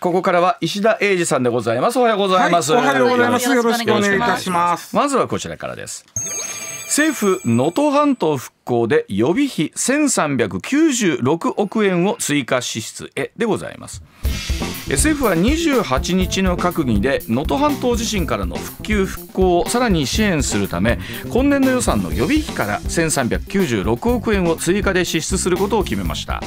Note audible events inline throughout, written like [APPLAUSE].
ここからは石田英二さんでございます。おはようございます。はい、おはようございます。よろしくお願いいたします。まずはこちらからです。政府能登半島復興で予備費1396億円を追加支出へでございます政府は28日の閣議で能登半島地震からの復旧復興をさらに支援するため今年度予算の予備費から1396億円を追加で支出することを決めました、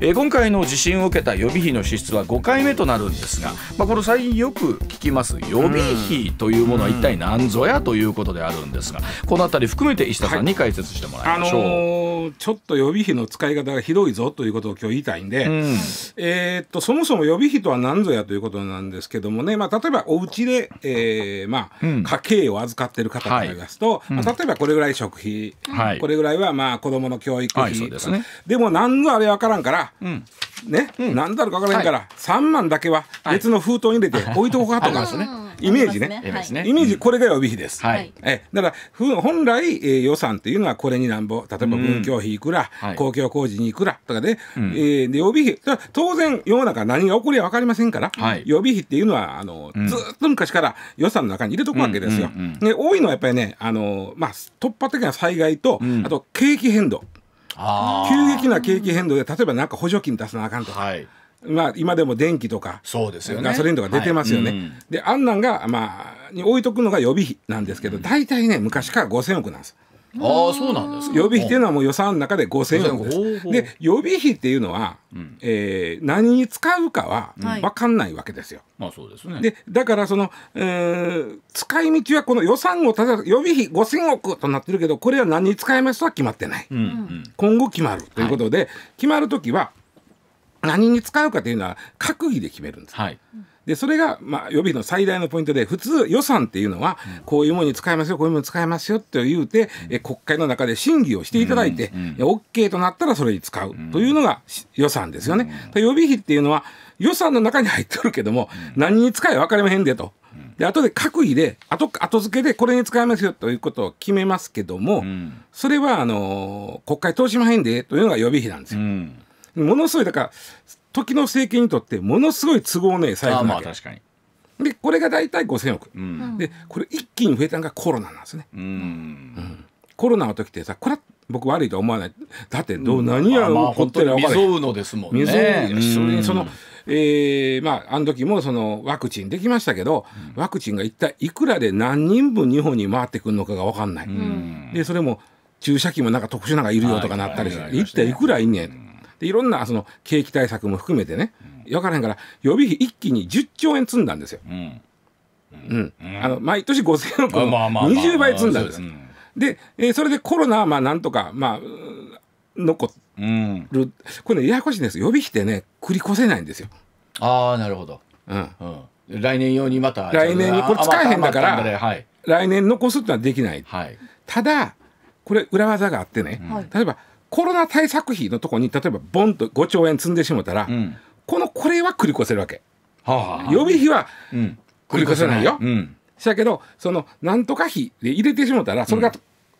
えー、今回の地震を受けた予備費の支出は5回目となるんですが、まあ、これ最近よく聞きます予備費というものは一体何ぞやということであるんですがこの辺り含めて石田さんに解説してもらいましょう、はいあのー、ちょっと予備費の使い方がひどいぞということを今日言いたいんで、うん、えっとそもそも予備費とは何何ぞやということなんですけどもね、まあ、例えばお家で、えーまあ、うん、家計を預かっている方からいますと、はい、まあ、例えばこれぐらい食費、はい、これぐらいはまあ子どもの教育費、はいでね、でも何ぞあれ分からんから、うんねうん、何だろう分からんから、はい、3万だけは別の封筒に入れて置いとこうかとか。ですイメージね、ね、イメージこれが予備費です、はい、えだから本来、えー、予算っていうのはこれになんぼ例えば文教費いくら、うん、公共工事にいくらとかで,、えー、で予備費当然世の中何が起こりは分かりませんから、はい、予備費っていうのはあの、ずっと昔から予算の中に入れとくわけですよ、で多いのはやっぱりねあの、まあ、突発的な災害と、あと景気変動急激な景気変動で例えばなんか補助金出さなあかんとか。はいまあ、今でも電気とかそうですよ、ね、ガソリンとか出てますよね。はいうん、であんなんが、まあ、に置いとくのが予備費なんですけど、うん、大体ね昔から5,000億なんです。あそうなんです予備費っていうのはもう予算の中で5000億です。で予備費っていうのは、うん、えー、何に使うかは分かんないわけですよ。まあそうですね、でだからその、えー、使い道はこの予算をただ予備費5000億となってるけどこれは何に使いますとは決まってない、うんうん、今後決まるということで、はい、決まる時は何に使うかというのは閣議で決めるんです。はいでそれが、まあ、予備の最大のポイントで普通予算っていうのは、こういうものに使いますよこういうものに使いますよって言うて、え国会の中で審議をしていただいて、うんうん、OK となったらそれに使うというのが予算ですよね。予備費っていうのは予算の中に入ってるけども、何に使え分かりまへんでと。で後で閣議で後後付けでこれに使いますよということを決めますけども、それはあの国会通しまへんでというのが予備費なんですよ。うんものすごいだから時の政権にとってものすごい都合ねえ財布なわけあでこれが大体5000億、うん、でこれ一気に増えたのがコロナなんですね、うん、うん、コロナの時ってさこれは僕悪いとは思わないだってどう、うん、何やろってりゃ分から未曾有のですもんね未曾有にその、えー、まああの時もそのワクチンできましたけど、ワクチンが一体いくらで何人分日本に回ってくるのかが分かんない、でそれも注射器もなんか特殊なんかいるよとかなったりして、一体いくらいんねん、でいろんなその景気対策も含めてね、分からへんから予備費一気に10兆円積んだんですよ。うんうんあの毎年5000億を20倍積んだんです。で、えー、それでコロナはまあなんとか、まあ、残る、これねややこしいんです予備費ってね繰り越せないんですよ。ああなるほど。うん、うん、来年用にまた来年にこれ使えへんだから、はい、来年残すってのはできない、はい、ただこれ裏技があってね、うん、例えばコロナ対策費のとこに例えばボンと5兆円積んでしもたら、うん、このこれは繰り越せるわけ、はあ、予備費は繰り越せないよ。うん、したけどそのなんとか費で入れてしもたらそれが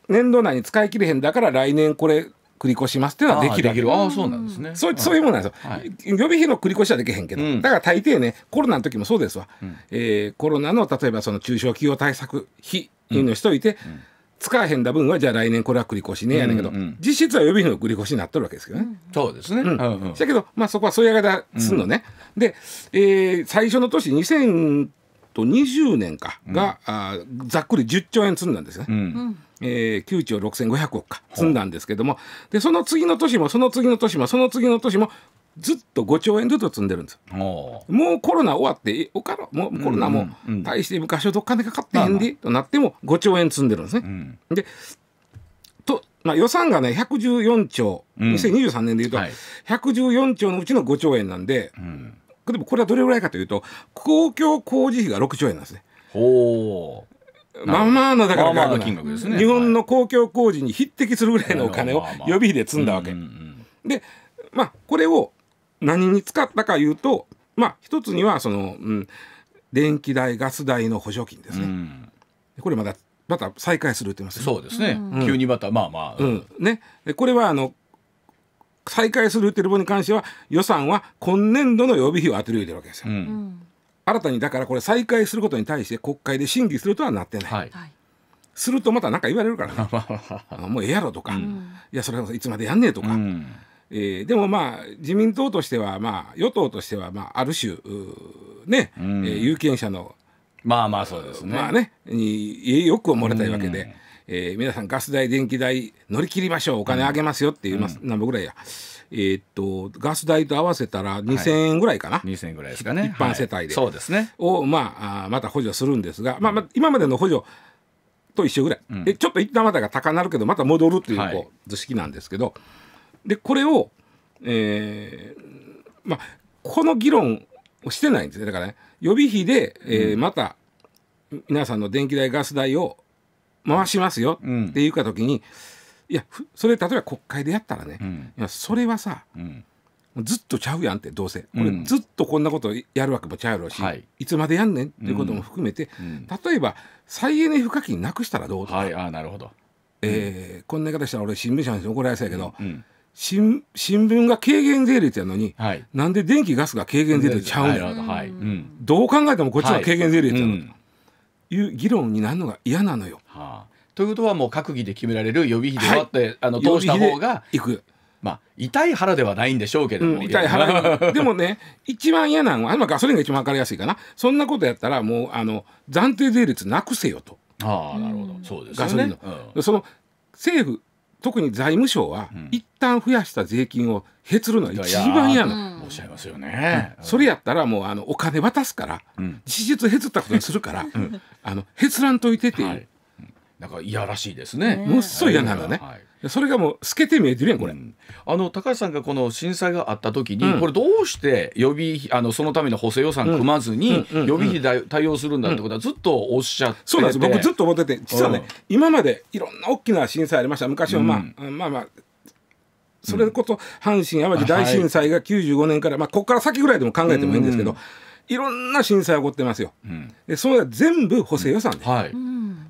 年度内に使い切れへんだから来年これ繰り越しますっていうのはできるああそうなんですねそうそういうものなんですよ、はい、予備費の繰り越しはできへんけど、うん、だから大抵ねコロナの時もそうですわ、うん、えー、コロナの例えばその中小企業対策費いうのしといて、うんうん使わへんだ分はじゃあ来年これは繰り越しねやねんけど、うんうん、実質は予備費の繰り越しになっとるわけですけどね。そうですね。うんうんうん、だけど、まあ、そこはそうやがだすんのね。うん、で、えー、最初の年2020年かが、うん、あざっくり10兆円積んだんですね。うんえー、9兆6500億か積んだんですけどもでその次の年もその次の年もその次の年もずっと5兆円ずつ積んでるんですもうコロナ終わっておからもうコロナも大して昔はどっかでかかってへんで、となっても5兆円積んでるんですね。うん、でと、まあ、予算がね114兆、うん、2023年でいうと、はい、114兆のうちの5兆円なんで、うん、でもこれはどれぐらいかというと公共工事費が6兆円なんですね。ほうまあまあのだから、まあ、ね日本の公共工事に匹敵するぐらいのお金を予備費で積んだわけ。でまあこれを何に使ったかいうと、まあ、一つにはその、うん、電気代ガス代の補助金ですね、うん、これまだまた再開するって言います、ね、そうですね、うん、急にまたまあまあ、うんね、これはあの再開するっていうに関しては予算は今年度の予備費を当てるようにるわけですよ、新たにだからこれ再開することに対して国会で審議するとはなってない、はいするとまた何か言われるからね [LAUGHS] もうええやろとか、いやそれはいつまでやんねえとか、えー、でもまあ自民党としては、まあ、与党としては、まあ、ある種ね、うん、えー、有権者のまあまあそうですね,、まあね、によく思われたいわけで、うん、えー、皆さんガス代電気代乗り切りましょうお金あげますよっていう、うん、何ぐらいや、えー、っとガス代と合わせたら2000円ぐらいかな、はい、2000円ぐらいですかね一般世帯で、はい、そうですねを、まあ、また補助するんですが、まあ、まあ今までの補助と一緒ぐらい、うん、でちょっと一旦またが高なるけどまた戻るっていうこう図式なんですけど。でこれを、えー、まあこの議論をしてないんですねだからね予備費で、えー、また皆さんの電気代ガス代を回しますよっていうか時に、いやそれ例えば国会でやったらね、いやそれはさ、ずっとちゃうやんってどうせ、これずっとこんなことやるわけもちゃうやろうし、はい、いつまでやんねんっていうことも含めて、うん、例えば再エネ賦課金なくしたらどうとか、はい、あなるほど、えー、こんな言い方したら俺新聞社に怒られそうやけど、うん新新聞が軽減税率やのに、はい、なんで電気ガスが軽減税率ちゃうんや、はい、どう考えてもこっちは軽減税率やのと、い、う議論になるのが嫌なのよ。はあ、ということはもう閣議で決められる予備費でわって、はい、あの通した方がいく。まあ、痛い腹ではないんでしょうけれども、うん、痛い腹でもね一番嫌なのはあガソリンが一番分かりやすいかなそんなことやったらもうあの暫定税率なくせよとあなるほどそうです、ね、ガソリンの、うん、その政府特に財務省は、うん、一旦増やした税金をへつるのは一番嫌なおっしゃいますよね、うん、それやったらもうあのお金渡すから、うん、事実へつったことにするから、あのへつらんといてて、はい、なんかいやらしいですね。もっそ嫌なのね。はいそれがもう透けて見えてるやんこれ、うん、あの高橋さんがこの震災があった時に、うん、これどうして予備あのそのための補正予算組まずに予備費で対応するんだってことはずっとおっしゃってて、そうなんです僕ずっと思ってて実はね、今までいろんな大きな震災ありました昔はまあ、まあまあそれこそ阪神・淡路大震災が95年から、まあ、ここから先ぐらいでも考えてもいいんですけど、いろんな震災起こってますよ。でそれは全部補正予算で、う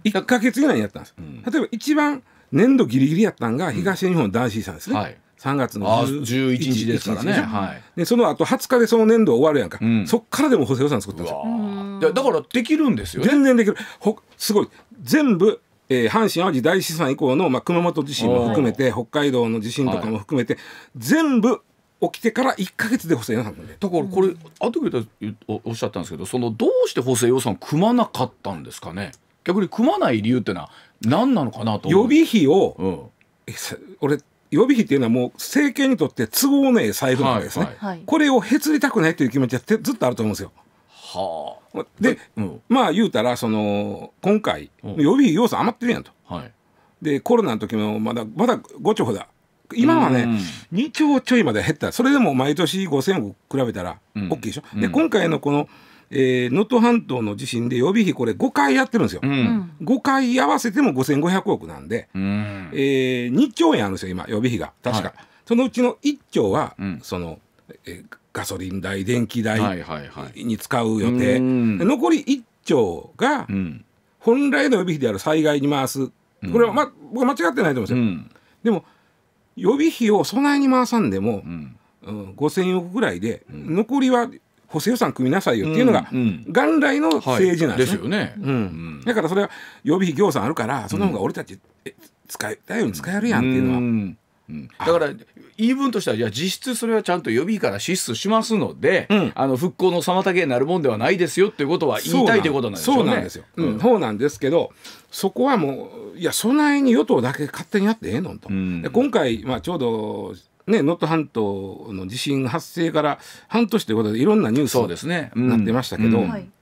1か月以内にやったんです。例えば一番年度ぎりぎりやったんが東日本大震災ですね。はい3月の11日ですからね、はい、でその後20日でその年度終わるやんか、うん、そっからでも補正予算作ったんですよだからできるんですよ、ね、全然できるほすごい全部、えー、阪神・淡路大震災以降の、まあ、熊本地震も含めて北海道の地震とかも含めて、はい、全部起きてから1か月で補正予算だからこれ、うん、後でおっしゃったんですけどそのどうして補正予算組まなかったんですかね逆に組まない理由ってのは何なのかなと予備費を、うん、俺予備費っていうのはもう政権にとって都合のええ財布なんですね、はいはい、これをへつりたくないという気持ちはずっとあると思うんですよ。はあ、で、うん、まあ言うたらその今回予備費要素余ってるやんと。はい、でコロナの時もまだまだ5兆だ今はね、うん、2兆ちょいまで減ったそれでも毎年5000億比べたら OK でしょ。うん、で今回のこの、えー、能登半島の地震で予備費これ5回やってるんですよ、うん、5回合わせても5500億なんで、うん、えー、2兆円あるんですよ今予備費が確か、はい、そのうちの1兆は、うん、その、えー、ガソリン代電気代に使う予定、はいはいはい、残り1兆が、うん、本来の予備費である災害に回すこれは、ま、僕間違ってないと思うんですよ、うん、でも予備費を備えに回さんでも、うんうん、5,000億ぐらいで、残りは補正予算組みなさいよっていうのが元来の政治なんですよね。だからそれは予備費行算あるからその方が俺たち使いたいように使えるやんっていうのは。うんだから言い分としてはじゃあ実質それはちゃんと予備から支出しますので、うん、あの復興の妨げになるもんではないですよということは言いたいということなんですよね。そうなんですよ、そうなんですけどそこはもういや備えに与党だけ勝手にやってええのと、うん、今回、まあ、ちょうどね、能登半島の地震発生から半年ということでいろんなニュースになってましたけど。ねうん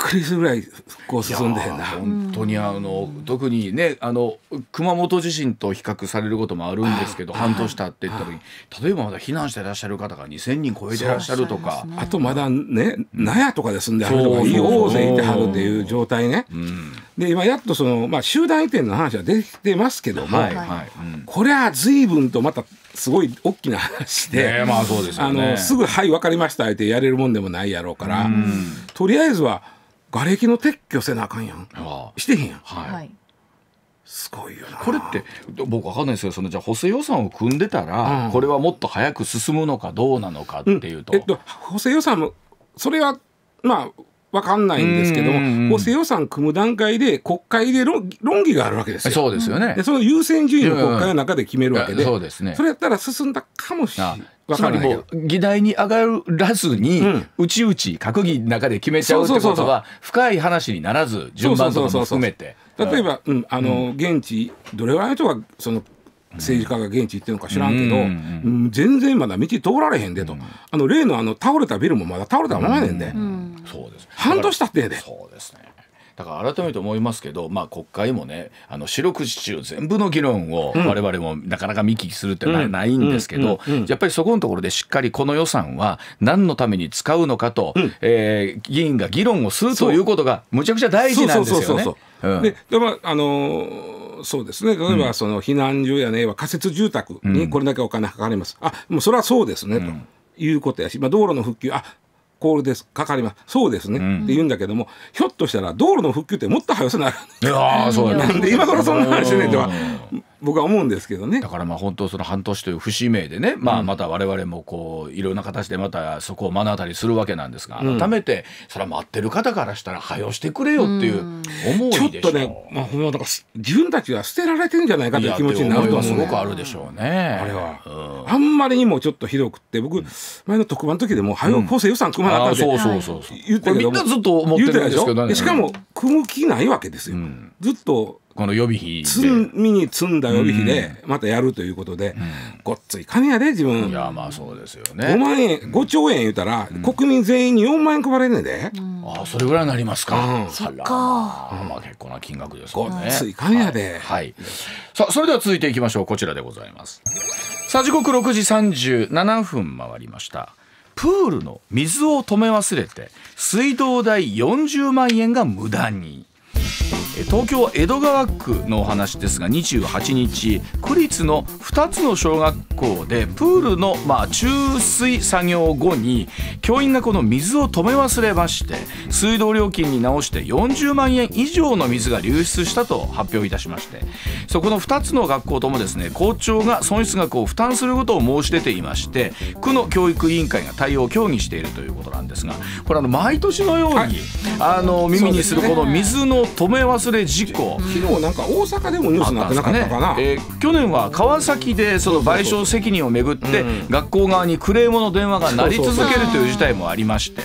くりするぐらいこう進んで本当にあの特にねあの熊本地震と比較されることもあるんですけど半年経っていった時に例えばまだ避難してらっしゃる方が2,000人超えてらっしゃるとか、あとまだね納屋とかで住んではるとか大勢いてはるっていう状態ね。で今やっとその、まあ、集団移転の話は出てきてますけども、はいはいこれは随分とまたすごい大きな話でまあそうです、あのすぐ「はい分かりました」ってやれるもんでもないやろうから、うん、とりあえずは。瓦礫の撤去せなあかんやんしてへんやん、はい、すごいよこれって僕分かんないですよそのじゃあ補正予算を組んでたら、うん、これはもっと早く進むのかどうなのかっていうと。うん、えっと、補正予算もそれはまあ分かんないんですけども、補正予算組む段階で、国会で論議があるわけですよ。そうですよね。で、その優先順位を国会の中で決めるわけで、うん、そうですね、それやったら進んだかもしれない。つまりもう議題に上がらずに、うん、うちうち閣議の中で決めちゃうってことは深い話にならず順番とかも含めて例えば、うん、あの現地どれぐらいの人がその政治家が現地行ってるのか知らんけど、うんうんうん、全然まだ道通られへんでと、うん、あの例のあの倒れたビルもまだ倒れたままねんで、うんうん、半年経ってんで。そうですねだから改めて思いますけど、まあ、国会もねあの四六時中全部の議論を我々もなかなか見聞きするってな,、ないんですけど、やっぱりそこのところでしっかりこの予算は何のために使うのかと、うん、えー、議員が議論をするということがむちゃくちゃ大事なんですよね。ででも、あのー、そうですね、例えばその避難所やね、仮設住宅にこれだけお金かかります、うん、あもうそれはそうですね、うん、ということやし、まあ、道路の復旧、あコールです。かかります。そうですね。うん、って言うんだけども、ひょっとしたら道路の復旧ってもっと早せない。いやそうなんで今頃そんな話してねんでは。僕は思うんですけどねだからまあ本当その半年という節目でね、まあ、また我々もこういろんな形でまたそこを目の当たりするわけなんですが改めてそれは待ってる方からしたらはよしてくれよっていう思いでしょ、うん、ちょっとね、まあ、ほんまだから自分たちは捨てられてんじゃないかという気持ちになるとはすごくあるでしょうね、あれは、あんまりにもちょっとひどくって僕前の特番の時でもはよ補正予算組まなかったって言ってみんなずっと思ってるんですけど、ね、しかも組む気ないわけですよ、ずっとこの予備費積みに積んだ予備費でまたやるということで、ごっつい金やで自分いやまあそうですよね5万円五兆円言うたら、国民全員に4万円配れねんで、ああそれぐらいになりますか、そっか、まあ、結構な金額ですねごっつい金やで、はいさあそれでは続いていきましょうこちらでございますさあ時刻6時37分回りましたプールの水を止め忘れて水道代40万円が無駄に東京江戸川区のお話ですが28日区立の2つの小学校でプールのまあ注水作業後に教員がこの水を止め忘れまして水道料金に直して40万円以上の水が流出したと発表いたしましてそこの2つの学校ともですね校長が損失額を負担することを申し出ていまして区の教育委員会が対応を協議しているということなんですがこれあの毎年のように、あの耳にするこの水の止め忘れ事故昨日なんか大阪でもニュースになってなかったかな、ねえー、去年は川崎でその賠償責任をめぐって学校側にクレームの電話が鳴り続けるという事態もありまして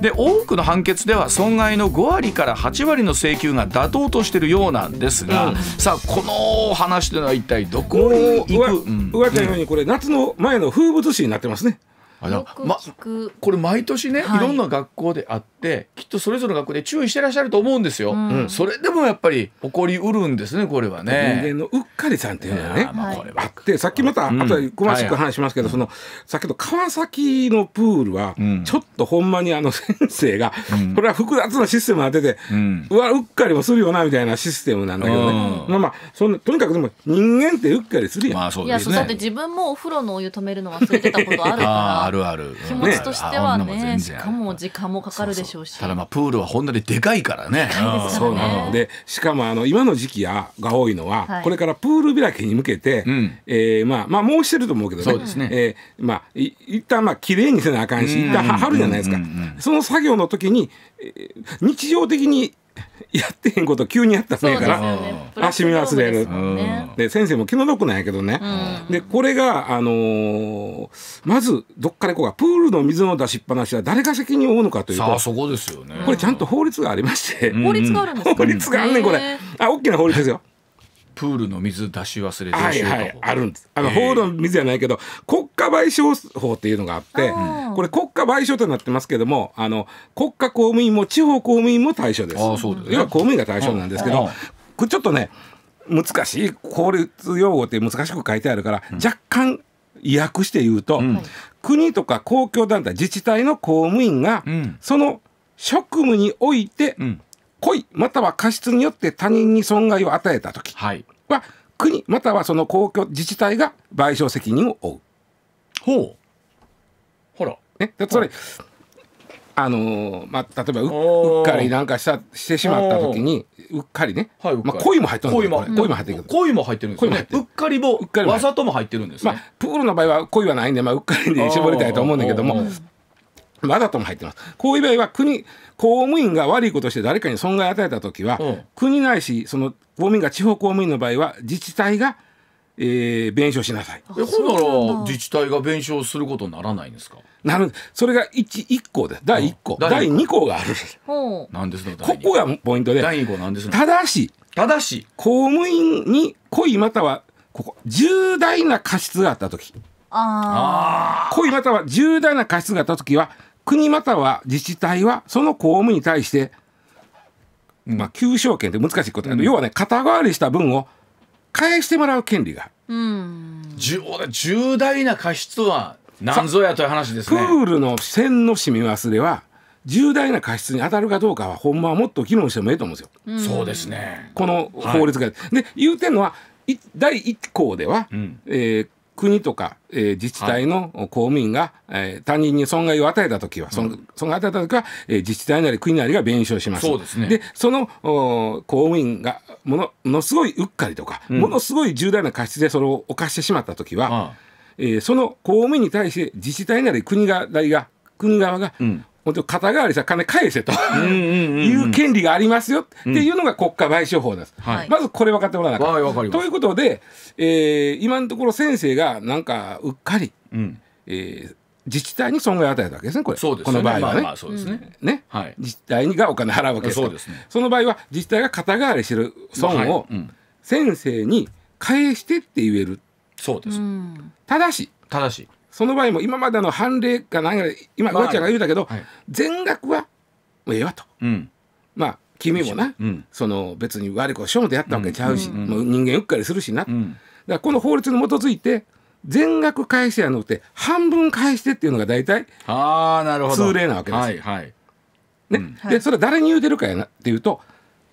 で多くの判決では損害の5割から8割の請求が妥当としているようなんですが、うん、さあこの話というのは一体どこに行く、うん、上手のようにこれ夏の前の風物詩になってますね。あよく聞く、ま、これ毎年ね、はい、いろんな学校であってきっとそれぞれの学校で注意してらっしゃると思うんですよ、うん、それでもやっぱり起こりうるんですねこれはね人間のうっかりさんっていうのはね、まあ、これはあってさっきまた後で詳しく話しますけど、うん、その先ほど川崎のプールは、うん、ちょっとほんまにあの先生が、これは複雑なシステム当てて、うわうっかりもするよなみたいなシステムなんだけどね、まあまあそのとにかくでも人間ってうっかりするやん、まあそうですね、いやそうだって自分もお風呂のお湯止めるの忘れてたことあるから [LAUGHS] るある気持ちとしてはねしかも時間もかかるでしょうしただまあプールはほんのりでかいからねそうなのでしかもあの今の時期やが多いのは、これからプール開きに向けて、えまあまあもうしてると思うけどねね、えまあい一旦まあ綺麗にせなあかんし一旦るじゃないですか、その作業の時に日常的に [LAUGHS] やってへんこと急にやったもんやから、ね、足見忘れる、で先生も気の毒なんやけどね、でこれが、あのー、まずどっからいこうかプールの水の出しっぱなしは誰が責任を負うのかというとそこですよねこれちゃんと法律がありまして、うん、法律があるんですか法律があんねんこれあ大きな法律ですよ。プールの水出し忘れはいはいあるんですあのホー、ルの水じゃないけど国家賠償法っていうのがあってこれ国家賠償となってますけどもあの国家公務員も地方公務員も対象です。ですね、要は公務員が対象なんですけど、これちょっとね難しい法律用語って難しく書いてあるから、うん、若干訳して言うと、うん、国とか公共団体自治体の公務員が、うん、その職務において、故意または過失によって他人に損害を与えた時は、はい、国またはその公共自治体が賠償責任を負う。ほうほらねつそれあのー、まあ、例えばうっかりなんかしたしてしまった時にうっかりね、はい、まあ、恋も入ってる恋も入ってる恋も入ってるんですよねうっかりもわざとも入ってるんです、ね、まあ、プールの場合は恋はないんで、まあ、うっかりで絞りたいと思うんだけどもわざとも入ってますこういう場合は国公務員が悪いことして誰かに損害を与えた時は、国ないしその公務員が地方公務員の場合は自治体がえー、弁償しなさい。えほんなら自治体が弁償することにならないんですか。なるそれが一一項で第一項、第二項がある。ほう。なんですの。ここがポイントで。第二項なんですただし、ただし公務員に故意またはここ重大な過失があったとき。ああ。故意または重大な過失があったときは国または自治体はその公務員に対して、まあ給償権って難しいことだけど、要はね肩代わりした分を返してもらう権利が重重大な過失は何ぞやという話ですねプールの線の染み忘れは重大な過失に当たるかどうかはほんまはもっと議論してもいいと思うんですよ。そうですねこの法律が、はい、で言うてんのは第1項では、うん、えー国とか、えー、自治体の公務員が、はい、えー、他人に損害を与えたときは、その損害を与えたときは、えー、自治体なり国なりが弁償します。そうですね、でその公務員がものものすごいうっかりとか、うん、ものすごい重大な過失でそれを犯してしまったときは、えー、その公務員に対して自治体なり国が国側が、うん本当肩代わりさ金返せという権利がありますよっていうのが国家賠償法です、はい、まずこれ分かってもらわなきゃ、はい、ということで、えー、今のところ先生がなんかうっかり、うん、えー自治体に損害を与えたわけですね、これ、ね、この場合はね。まあ、そうですねね、はい、自治体にがお金払うわけですからそ、ね、その場合は自治体が肩代わりしてる損を先生に返してって言える、そうですただし、ただしその場合も今までの判例か何や今上ちゃんが言うたけど、はい、全額はええわと、うん、まあ君もな、うん、その別に悪いことしようでやったわけちゃうし、もう人間うっかりするしな、だからこの法律に基づいて全額返してやのって半分返してっていうのが大体通例なわけです。はいはいね、でそれは誰に言うてるかやなっていうと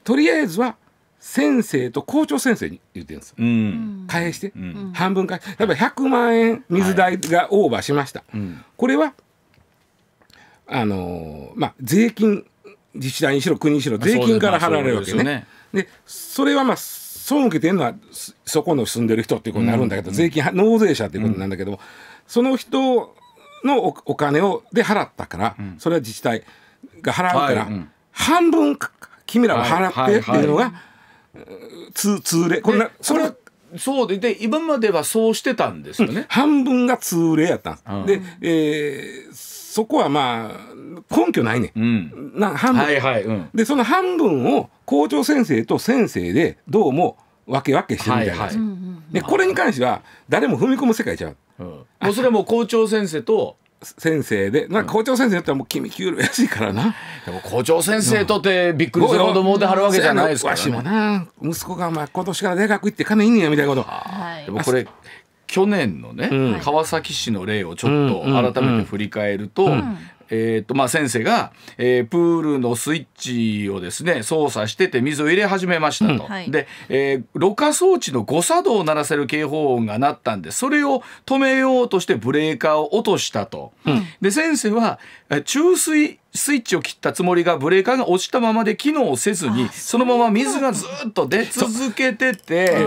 とりあえずは先生と校長先生に言ってるんです、うん、返して、うん、半分返例えば100万円水代がオーバーしました、はい、これはあのー、まあ税金自治体にしろ国にしろ税金から払われるわけね。まあ、そで、ね、それはまあ損を受けてるのはそこの住んでる人っていうことになるんだけど、うん、税金納税者っていうことなんだけども、うん、その人のお金をで払ったから、うん、それは自治体が払うから、はい、半分君らは払ってっていうのが、はいはいはい通通例これそれはそうでで今まではそうしてたんですよね、うん、半分が通例やったんです、うん、で、えー、そこはまあ根拠ないね、うん、な半分、はいはいうん、でその半分を校長先生と先生でどうも分け分けしてるみたいな、はいはい、でこれに関しては誰も踏み込む世界ちゃう、うん、もうそれも校長先生と先生で、なんか校長先生だったらもう君給料安いからな。でも校長先生とてびっくりするほどもうてはるわけじゃないですから、ね、わしもな、息子がまあ今年から大学行って金いいんやみたいなこと。はい、でもこれ去年のね、うん、川崎市の例をちょっと改めて振り返ると、うんうん、えー、っと、まあ、先生が、えー、プールのスイッチをですね、操作してて水を入れ始めましたと。うんはい、で、えー、ろ過装置の誤作動を鳴らせる警報音が鳴ったんで、それを止めようとしてブレーカーを落としたと。うん、で、先生は、注水スイッチを切ったつもりがブレーカーが落ちたままで機能せずにそのまま水がずっと出続けてて。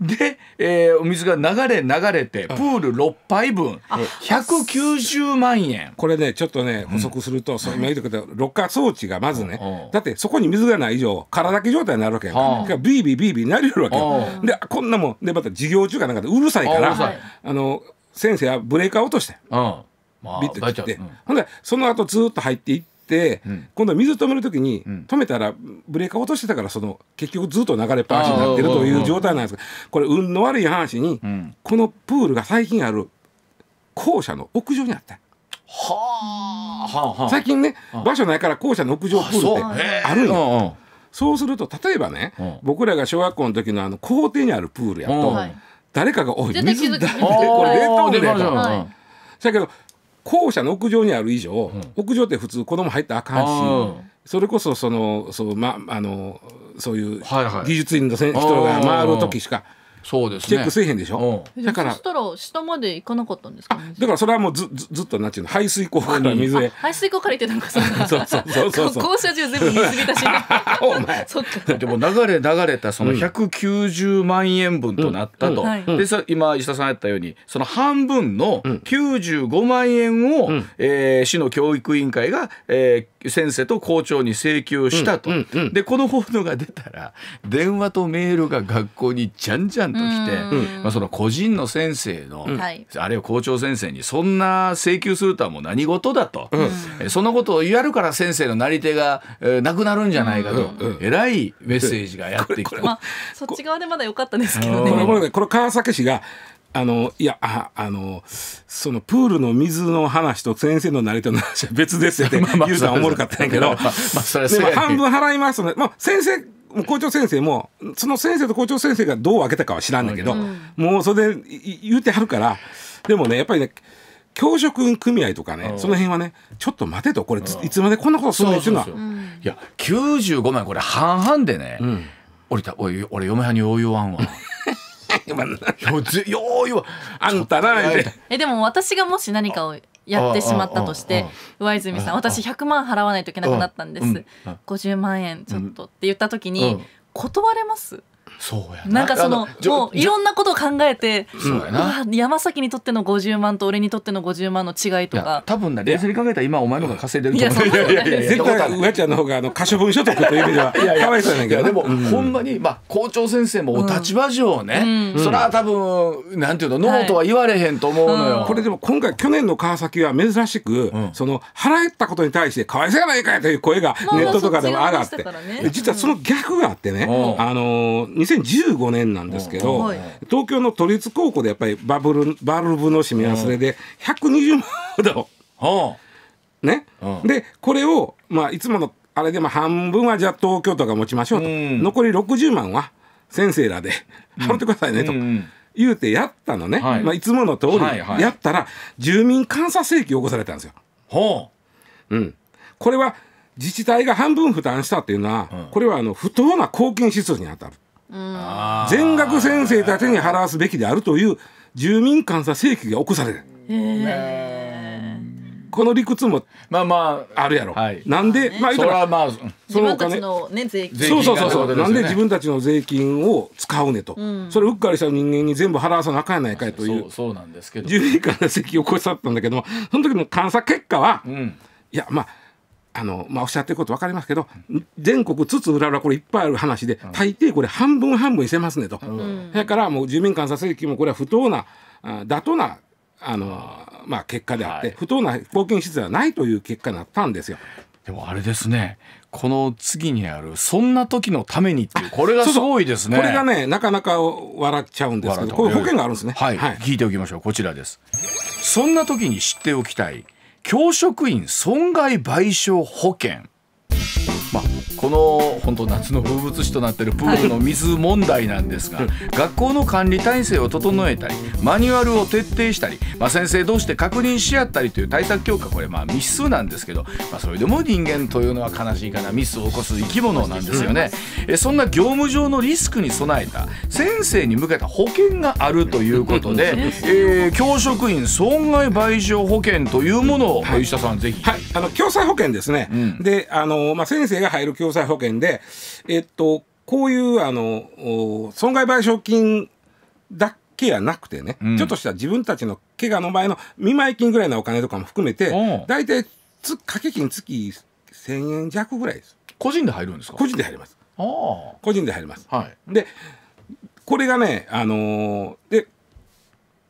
で、えー、お水が流れ流れてプール6杯分190万円これねちょっとね補足すると、うん、そう今言ったけどろ過装置がまずね、だってそこに水がない以上空だけ状態になるわけやからビービービービーなりるわけでこんなもんでまた授業中かなんかでうるさいからあの先生はブレーカー落として、ビッて切って、ほんでその後ずっと入っていって、うん、今度は水止める時に、止めたらブレーカー落としてたからその結局ずっと流れっぱなしになってるという状態なんですがこれ運の悪い話に、このプールが最近ある校舎の屋上にあった。は最近ね、場所ないから校舎の屋上プールってあるの。よ。そうすると例えばね、僕らが小学校の時のあの校庭にあるプールやと、誰かが「おい水だ」ってこれ冷凍でね。だけど校舎の屋上にある以上、屋上って普通子供入ったらあかんしそれこそそのそう、ま、あのそういう技術員の、はいはい、人が回る時しか。そうです、ね、チェックせえへんでしょ、だからそしたら下まで行かなかったんですか、ね、だからそれはもうずずずっとなんていうの排水溝から水へ、排水溝から行ってたのかそうそうそうそうそうそう校舎中全部水浸し [LAUGHS] でも流れ流れたその190万円分となったと、うんはい、でさ今石田さんやったようにその半分の95万円を、うん、えー、市の教育委員会が、えー、先生と校長に請求したと、でこの報道が出たら電話とメールが学校にじゃんじゃんときて、まあ、その個人の先生の、あるいは校長先生にそんな請求するとはもう何事だと、そのことを言わるから先生のなり手が、えー、なくなるんじゃないかと、えらいメッセージがやってきた、まあ、そっち側でまだ良かったですけどね。これねこれ川崎氏があのいやああのそのプールの水の話と先生のなり手の話は別ですよって [LAUGHS] まあ、まあ、ゆうたらおもろかったんやけど、まあ、半分払いますので、まあ、先生校長先生もその先生と校長先生がどう分けたかは知らんねんけど、もうそれで言うてはるからでもねやっぱりね教職組合とかね、その辺はね、ちょっと待てと、これ、いつまでこんなことするのっていうのは。いや、95万、これ、半々でね、うん、俺た、俺、俺、嫁はんによう言わんわ。[LAUGHS] よん。あんたな、え、でも私がもし何かをやってしまったとして上泉さん私100万払わないといけなくなったんです50万円ちょっとって言った時に断れますそうやなんかそのもういろんなことを考えて、そうやな山崎にとっての50万と俺にとっての50万の違いとか多分な冷静に考えたら今お前の方が稼いでると思ういやいやいや絶対上ちゃんの方があの可処分所得という意味ではかわいそうやねんけどでも、ほんまに、まあ、校長先生もお立場上ね、それは多分なんていうのノーとは言われへんと思うのよ、これでも今回去年の川崎は珍しく、その払ったことに対してかわいそうやないかいという声がネットとかでも上がって、実はその逆があってね、あの2015年なんですけど、東京の都立高校でやっぱりバブルバルブの締め忘れで120万ほど、ね、でこれを、まあ、いつものあれでも半分はじゃあ東京都が持ちましょうと、残り60万は先生らで払ってくださいねと。言うてやったのね、はいまあ、いつもの通りやったら住民監査請求起こされたんですよ。ほううん、これは自治体が半分負担したっていうのは、うん、これはあの不当な公金支出に当たる。全額先生たちに払わすべきであるという住民監査請求が起こされる。この理屈もまあまああるやろ、はい、なんで、ね、まあ言ったらまあそのお金の、ね、税金そうそうそうね、なんで自分たちの税金を使うねと、うん、それうっかりした人間に全部払わさなあかんやないかいというそうなんですけど住民間の席を起こしちゃったんだけどもその時の監査結果は、うん、いやまああのまあ、おっしゃってること分かりますけど全国つつ浦々これいっぱいある話で大抵これ半分半分にせますねと、だからもう住民監査請求もこれは不当な妥当なあの、まあ、結果であって、不当な貢献施設ではないという結果になったんですよ。でもあれですねこの次にある「そんな時のために」っていうこれがすごいですねこれがねなかなか笑っちゃうんですけどこういう保険があるんですねはい、はい、聞いておきましょうこちらですそんな時に知っておきたい教職員損害賠償保険この本当夏の風物詩となっているプールの水問題なんですが、はい、学校の管理体制を整えたりマニュアルを徹底したり、まあ、先生同士で確認し合ったりという対策強化これまあ密数なんですけど、まあ、それでも人間というのは悲しいかなミスを起こす生き物なんですよね。えそんな業務上のリスクに備えた先生に向けた保険があるということで、えー、教職員損害賠償保険というものを、はい、吉田さんぜひ、はい、あの共済保険ですね、うん、であの、まあ、先生が入る共済保険で、えっと、こういうあの損害賠償金だけはなくてね、うん、ちょっとした自分たちの怪我の場合の見舞い金ぐらいのお金とかも含めて、大体つ掛け金月1000円弱ぐらいです。個人で入るんですか個人で入ります。個人で入ります。はい、で、これがね、あのー、で、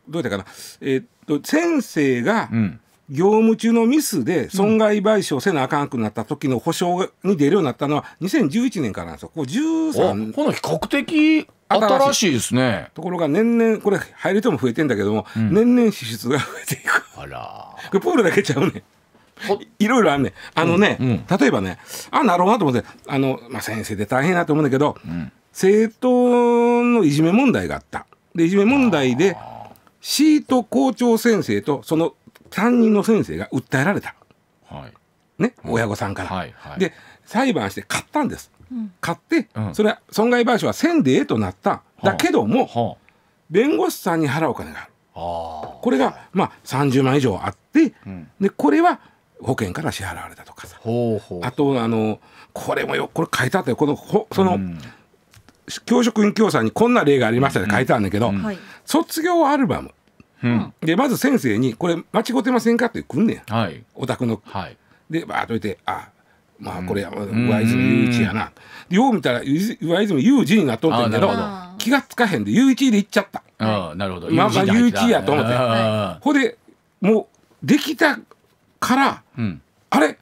どうやったかな、えー、っと、先生が、うん、業務中のミスで損害賠償せなあかんくなった時の保証に出るようになったのは2011年からなんですよ。こう13この比較的新しいですね。ところが年々これ入り人も増えてんだけども、うん、年々支出が増えていく。あら。[LAUGHS] これプールだけちゃうね。いろいろあんねあのね、うんうん、例えばね、あ、なるほどなと思って、あの、まあ、先生で大変だと思うんだけど、うん、のいじめ問題があった。で、いじめ問題で、シート校長先生とその担任の先生が訴えられた、はいね、親御さんから、はいはい、で裁判して買ったんです、うん、買って、うん、それは損害賠償はせんでええとなっただけども、はあ弁護士さんに払うお金があるあこれが、まあ、30万以上あって、うん、でこれは保険から支払われたとかさあとあのこれもよこれ書いてあったよこのほその、うん、教職員協賛にこんな例がありましたって書いてあるんだけど、うんはい、卒業アルバムうん、でまず先生に「これ間違ってませんか?」って来んねん、はい、お宅の。はい、でバーッといて「あまあこれは上泉雄一やな」よう見たら上泉雄二になっとってんけど気がつかへんで雄一で行っちゃった。あなるほどまあまあ雄一やと思ってほでもうできたから、うん、あれ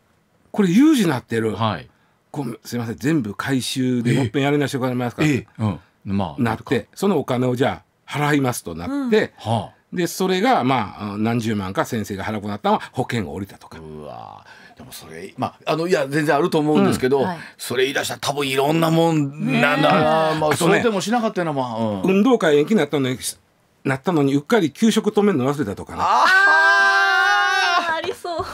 これ有二なってる、はい、こすいません全部回収でもっぺんやりなしょおがなますから、えーえー、うんまあ、なってそのお金をじゃあ払いますとなって、うんはあ、でそれがまあ何十万か先生が払うなったのは保険が下りたとか。うわでもそれまああのいや全然あると思うんですけど、うんはい、それ言い出したら多分いろんなもんなんだ、ね、まあそれでもしなかったようなまあ、うん、運動会延期になったのになったのにうっかり給食止めるの忘れたとかね。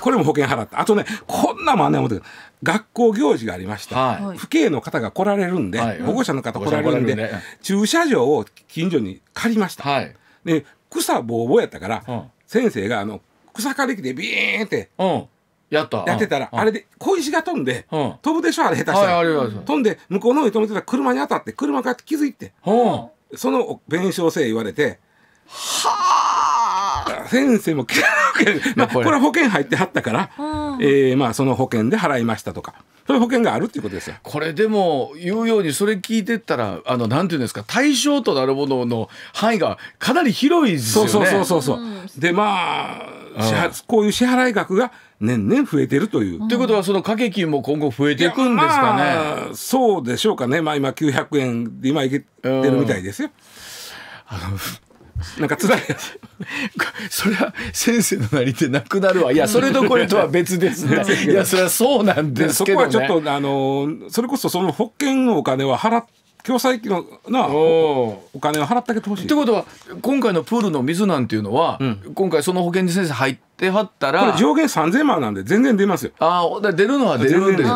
これも保険払った。あとね、こんなもんね、思って学校行事がありました。はい、父兄の方が来られるんで、はい、保護者の方来られるんで、んね、駐車場を近所に借りました。はい、で草ぼうぼうやったから、うん、先生があの草刈り機でビーンって、うんやったやってたら、あれで小石が飛んで、飛ぶでしょあれ下手したら、飛んで向こうの上止めてた車に当たって車が気づいて、その弁償性言われてはあ先生もまあ、これは保険入ってはったから、えー、まあその保険で払いましたとかそういう保険があるっていうことですよこれでも言うようにそれ聞いてったらあのなんていうんですか対象となるものの範囲がかなり広いですよね。そうそうそうそう、でまあこういう支払額が年々増えてるという。ということはその掛け金も今後増えていくんですかね。まあ、そうでしょうかね、まあ、今900円で今いけてるみたいですよ。あのなんか辛い [LAUGHS] それは先生のなり手なくなるわいやそれどころとは別です [LAUGHS] いやそれはそうなんですけど、ね、そこはちょっとあのそれこそその保険のお金は払って共済金のなお金を払ってあげてほしい。ってことは今回のプールの水なんていうのは、うん、今回その保健所先生入ってはったらこれ上限三千万なんで全然出ますよ。ああ出るのは出るんですうん、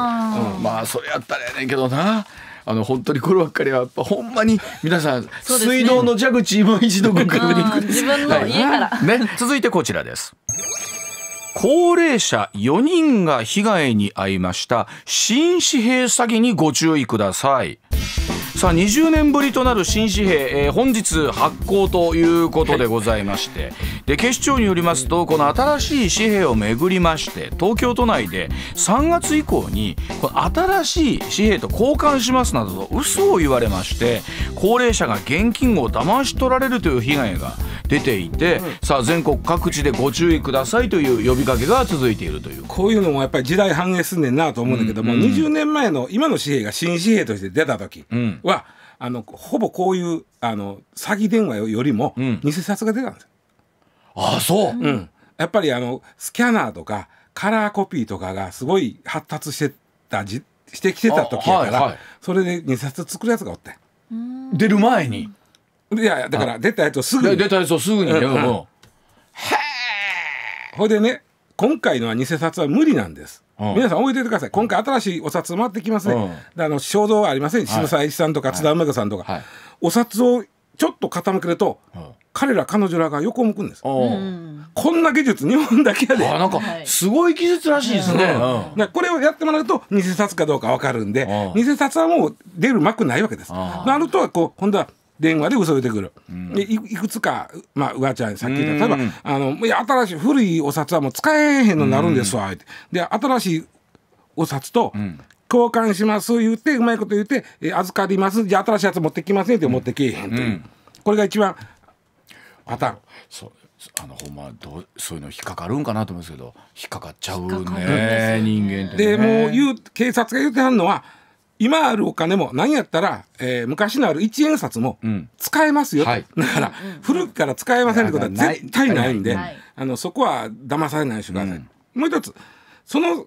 まあそれやったらやねんけどな。あの本当にこればっかりはやっぱほんまに皆さん、ね、水道の蛇口も一度ご確認ください。自分の家から、はい、ね続いてこちらです。高齢者4人が被害に遭いました新紙幣詐欺にご注意ください。さあ20年ぶりとなる新紙幣、えー、本日発行ということでございまして、はい、で警視庁によりますとこの新しい紙幣をめぐりまして東京都内で3月以降にこの新しい紙幣と交換しますなどと嘘を言われまして高齢者が現金を騙し取られるという被害が出ていて、はい、さあ全国各地でご注意くださいという呼びかけが続いているというこういうのもやっぱり時代反映すんねんなと思うんだけども、うんうん、20年前の今の紙幣が新紙幣として出た時、うんはあのほぼこういうあの詐欺電話よりも偽札が出たんですよ。ああそう、うん、やっぱりあのスキャナーとかカラーコピーとかがすごい発達してたじしてきてた時やから、はいはい、それで偽札作るやつがおって。出る前にいやだから出たやつをすぐに出たやつをすぐにうへえほいでね今回のは偽札は無理なんです皆さん覚えていてください今回新しいお札回ってきますね、あの肖像はありません篠沢一さんとか津田梅子さんとか、お札をちょっと傾けると、彼ら彼女らが横向くんです、こんな技術日本だけやでなんかすごい技術らしいですね、これをやってもらうと偽札かどうか分かるんで、偽札はもう出る幕ないわけですなるとこう今度は電話で嘘出てくる、うん、でいくつか、まあ、うわちゃんさっき言った例えばあのいや新しい古いお札はもう使えへんのになるんですわ、で新しいお札と、交換します言ってうまいこと言って、え預かりますじゃあ新しいやつ持ってきませんって持ってきえへんという、うん、これが一番パターン。そうあのほんまどうそういうの引っかかるんかなと思うんですけど引っかかっちゃうね人間って、ね、でもう言う警察が言ってはんのは今あるお金も何やったら、えー、昔のある一円札も使えますよ、うんはい、だから古くから使えませんってことは絶対ないんであのそこは騙されないでしょい、うん、もう一つその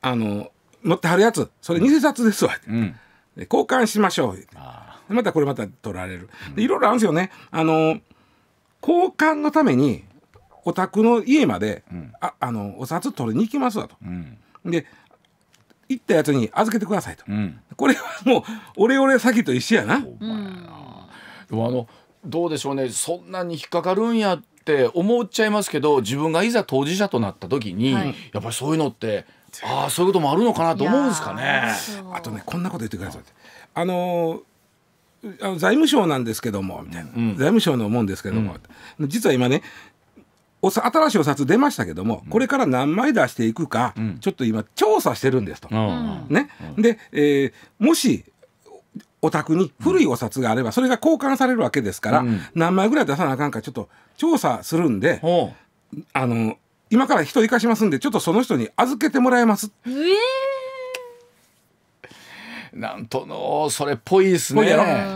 あの持ってはるやつそれ偽札ですわ、うん、交換しましょうまたこれまた取られるいろいろあるんですよねあの交換のためにお宅の家まで、ああのお札取りに行きますわと。で行ったやつに預けてくださいと、うん、これはもうオレオレ詐欺と一緒やな。なでもあのどうでしょうねそんなに引っかかるんやって思っちゃいますけど自分がいざ当事者となった時に、はい、やっぱりそういうのってああそういうこともあるのかなと思うんですかね。あとねこんなこと言ってくださいあのあの財務省なんですけどもみたいな、うん、財務省のもんですけども、うん、実は今ねお新しいお札出ましたけども、これから何枚出していくか、うん、ちょっと今調査してるんですと。うん、ね、うん、で、えー、もしお宅に古いお札があればそれが交換されるわけですから、何枚ぐらい出さなあかんかちょっと調査するんで、あの今から人生かしますんでちょっとその人に預けてもらえます。えーなんとのそれっぽいですね。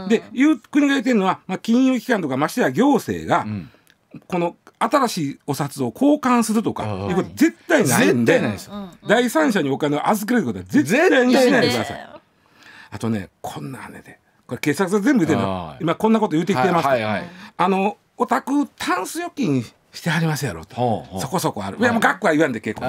でいう国が言ってるのは、まあ、金融機関とかましてや行政が、この新しいお札を交換するとかいうこと絶対ないんで第三者にお金を預けることは絶対にしないでください。あとねこんなねでこれ警察が全部言るの今こんなこと言ってきてますあのお宅タンス預金してはりますやろとそこそこあるいやもう学校は言わんで結構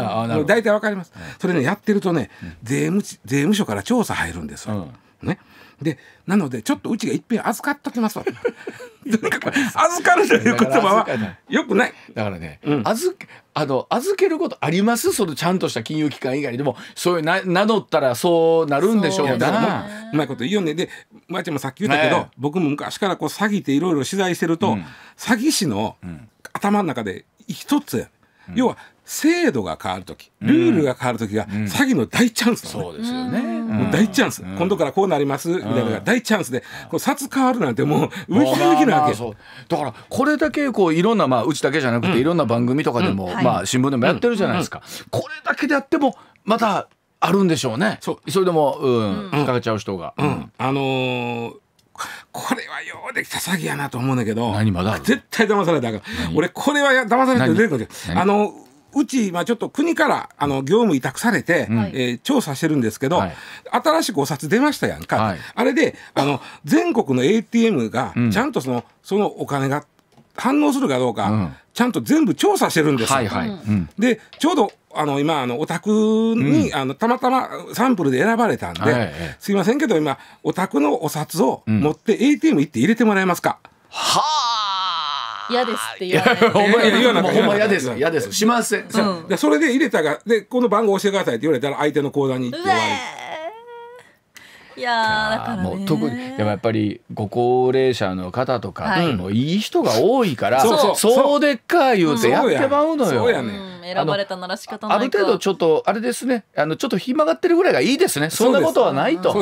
大体わかりますそれねやってるとね税務税務署から調査入るんですよ。ねでなのでちょっとうちがいっぺん預かっときますわ [LAUGHS] 預かるという言葉はよくないだからね、うん、預あの預けることありますそのちゃんとした金融機関以外でもそういうな名乗ったらそうなるんでしょうなう、ね、うまいこと言うよねでまちゃんもさっき言ったけど、僕も昔からこう詐欺っていろいろ取材してると、うん、詐欺師の頭の中で一つ、要は制度が変わる時ルールが変わる時が詐欺の大チャンスなの、そうですよねもう大チャンス、今度からこうなりますみたいなのが大チャンスで、こう札変わるなんてもう上きなわけ、だからこれだけこういろんな、まあ、うちだけじゃなくて、いろんな番組とかでも、まあ、新聞でもやってるじゃないですか、これだけであってもまたあるんでしょうねそれでも、うん引っけちゃう人が。あのこれようできた詐欺やなと思うんだけど何まだ絶対騙されたか俺これは騙されてるあのうち、まあ、ちょっと国からあの業務委託されて、うん、えー、調査してるんですけど、はい、新しくお札出ましたやんか、はい、あれであの全国の ATM がちゃんとそのうん、そのお金が反応するかどうか、うん、ちゃんと全部調査してるんですよ。はいはい、でちょうどあの今あのお宅に、あのたまたまサンプルで選ばれたんで、すいませんけど今お宅のお札を持って ATM 行って入れてもらえますか、はあ嫌ですって言われて、ほんま嫌です。嫌です。しません。それで入れたが、で、この番号教えてくださいって言われたら、相手の口座に行って終わいやだからもう特にでもやっぱりご高齢者の方とか、はい、もいい人が多いから、そうそうでっか言うてやってまうのよ。選ばれたなら仕方ないある程度ちょっとあれですねあのちょっとひまがってるぐらいがいいですねそんなことはないと。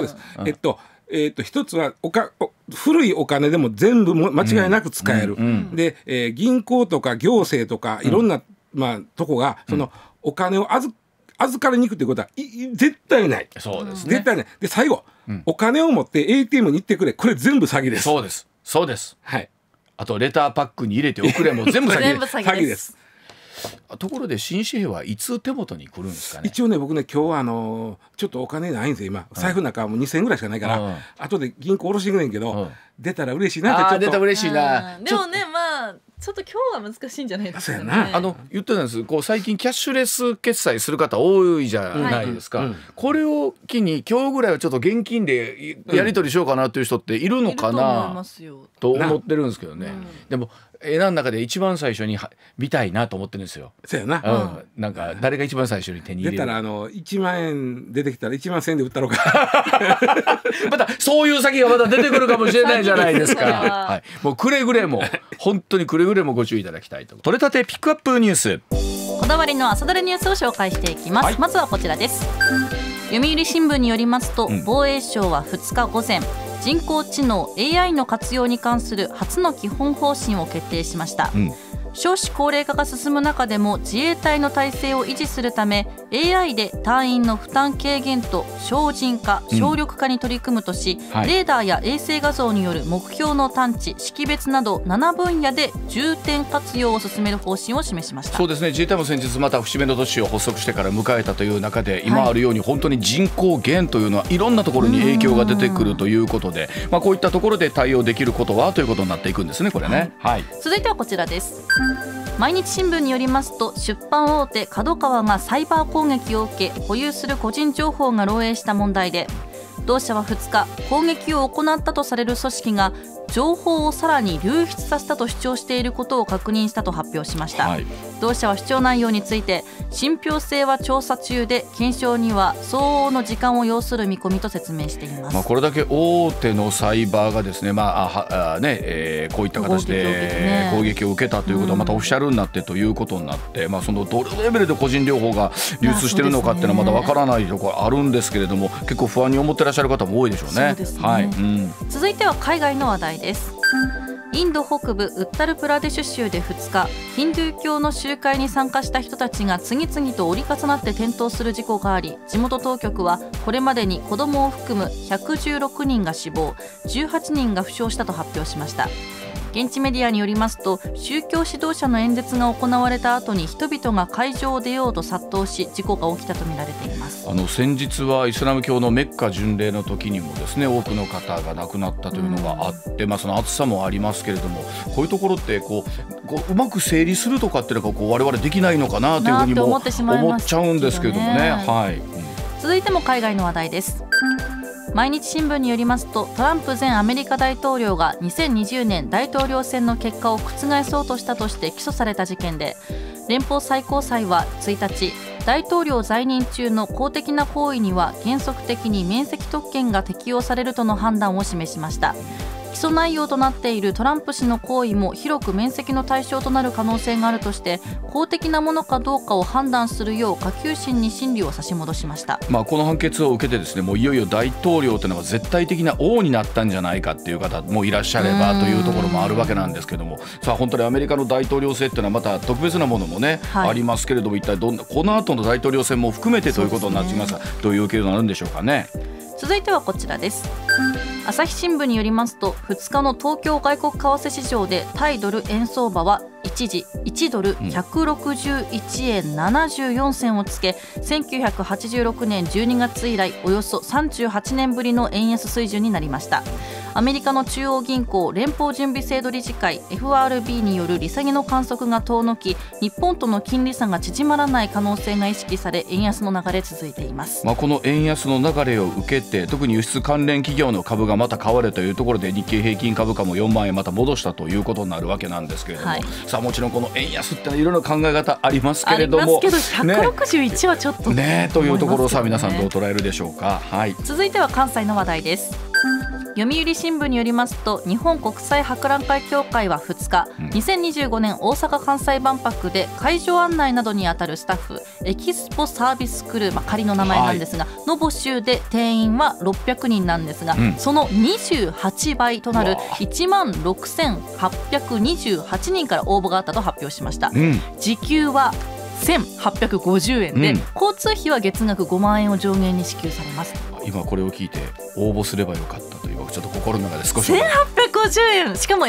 えっとえー、と一つはおか古いお金でも全部も間違いなく使える、で、えー、銀行とか行政とかいろんな、まあ、とこがその、お金を預預かりに行くということはい絶対ないそうです、ね、絶対ないで最後、うん、お金を持って ATM に行ってくれこれ全部詐欺ですそうですそうですはいあとレターパックに入れておくれも全部詐欺詐欺ですところで新紙幣はいつ手元に来るんですかね一応ね僕ね今日はあのー、ちょっとお金ないんですよ今財布の中はもう2,000円ぐらいしかないから、うん、後で銀行おろしてくれんけど、うん、出たら嬉しいなってちょっと出た嬉しいなでもねはちょっと今日は難しいんじゃないですか、ね、あの言ってたんですこう最近キャッシュレス決済する方多いじゃないですか、はい、これを機に今日ぐらいはちょっと現金でやり取りしようかなという人っているのかな、うん、と思ってるんですけどね、うん、でも枝の中で一番最初に見たいなと思ってるんですよ。そうやな。うん。なんか誰が一番最初に手に入れたらあの一万円出てきたら一万千で売ったろうか。[LAUGHS] またそういう先がまた出てくるかもしれないじゃないですか。[LAUGHS] はい。もうくれぐれも本当にくれぐれもご注意いただきたいと。取れたてピックアップニュース。こだわりの朝どれニュースを紹介していきます。はい、まずはこちらです。読売新聞によりますと、うん、防衛省は2日午前人工知能 AI の活用に関する初の基本方針を決定しました、うん少子高齢化が進む中でも自衛隊の体制を維持するため AI で隊員の負担軽減と省人化省力化に取り組むとし、うんはい、レーダーや衛星画像による目標の探知識別など7分野で重点活用を進める方針を示しましたそうですね自衛隊も先日また節目の年を発足してから迎えたという中で、今あるように本当に人口減というのはいろんなところに影響が出てくるということで、まあ、こういったところで対応できることはということになっていくんですねこれね、はい、続いてはこちらです。毎日新聞によりますと出版大手 KADOKAWA がサイバー攻撃を受け保有する個人情報が漏洩した問題で同社は2日攻撃を行ったとされる組織が情報をさらに流出させたと主張していることを確認したと発表しました、はい同社は主張内容について信憑性は調査中で検証には相応の時間を要する見込みと説明しています、まあ、これだけ大手のサイバーがですね,、まああねえー、こういった形で攻撃を受けたということはまたオフィシャルになってということになって、うん、まあ、そのどれレベルで個人情報が流通しているのかっていうのはまだ分からないところあるんですけれども結構不安に思ってらっしゃる方も多いでしょうね。うねはいうん、続いては海外の話題です。インド北部ウッタルプラデシュ州で2日ヒンドゥー教の集会に参加した人たちが次々と折り重なって転倒する事故があり地元当局はこれまでに子どもを含む116人が死亡18人が負傷したと発表しました。現地メディアによりますと宗教指導者の演説が行われた後に人々が会場を出ようと殺到し事故が起きたとみられていますあの先日はイスラム教のメッカ巡礼の時にもですね多くの方が亡くなったというのがあって、うん、まあ、その暑さもありますけれどもこういうところってこうこううまく整理するとかっていうのがこう我々できないのかなというふうにも思っちゃうんですけれどもね。ねはい、続いても海外の話題です。毎日新聞によりますとトランプ前アメリカ大統領が2020年大統領選の結果を覆そうとしたとして起訴された事件で連邦最高裁は1日大統領在任中の公的な行為には原則的に免責特権が適用されるとの判断を示しました。訴内容となっているトランプ氏の行為も広く免責の対象となる可能性があるとして公的なものかどうかを判断するよう下級審に審理を差し戻しました、まあ、この判決を受けてですねもういよいよ大統領というのが絶対的な王になったんじゃないかっていう方もいらっしゃればというところもあるわけなんですけどもさあ本当にアメリカの大統領制っていうのはまた特別なものもね、はい、ありますけれども一体どんなこの後の大統領選も含めてということになっますが、ね、どういう受けになるんでしょうかね。続いてはこちらです。朝日新聞によりますと2日の東京外国為替市場で対ドル円相場は一時1ドル161円74銭をつけ、うん、1986年12月以来およそ38年ぶりの円安水準になりましたアメリカの中央銀行連邦準備制度理事会 FRB による利下げの観測が遠のき日本との金利差が縮まらない可能性が意識され円安の流れ続いています、まあ、この円安の流れを受けて特に輸出関連企業の株がまた買われというところで日経平均株価も4万円また戻したということになるわけなんですけれども、はいさあもちろんこの円安っていろいろ考え方ありますけれどもありますけど161はちょっとね、ね、というところさ皆さんどう捉えるでしょうか、はい、続いては関西の話題です読売新聞によりますと日本国際博覧会協会は2日、2025年大阪・関西万博で会場案内などにあたるスタッフエキスポサービスクルー、まあ、仮の名前なんですが、はい、の募集で定員は600人なんですが、うん、その28倍となる1万6828人から応募があったと発表しました。うん、時給は1850円で、うん、交通費は月額5万円を上限に支給されます今これを聞いて応募すればよかったちょっと心の中で少し1850円しかも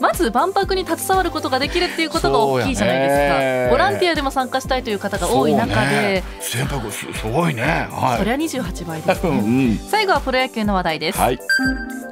まず万博に携わることができるっていうことが大きいじゃないですか、ボランティアでも参加したいという方が多い中で、すごいね、はい、そりゃ十八倍です、ねうん、最後はプロ野球の話題です、はい、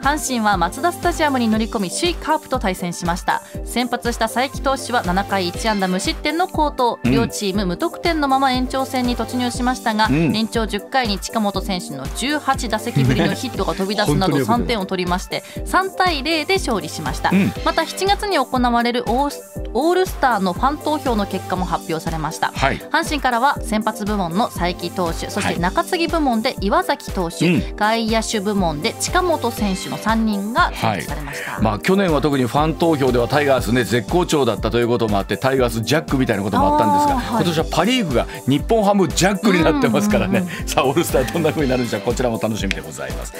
阪神はマツダスタジアムに乗り込み首位カープと対戦しました先発した佐伯投手は7回1安打無失点の好投、両チーム無得点のまま延長戦に突入しましたが、うん、延長10回に近本選手の18打席ぶりのヒットが飛び出すなど3点を取りまして3対0で勝利しました、またた7月に行われるオールスターのファン投票の結果も発表されました、はい、阪神からは先発部門の佐伯投手そして中継ぎ部門で岩崎投手、はい、外野手部門で近本選手の3人が選出されました、はい、まあ、去年は特にファン投票ではタイガース、ね、絶好調だったということもあってタイガースジャックみたいなこともあったんですが、今年はパ・リーグが日本ハムジャックになってますからね、さあオールスターどんなふうになるんでしょうこちらも楽しみでございます。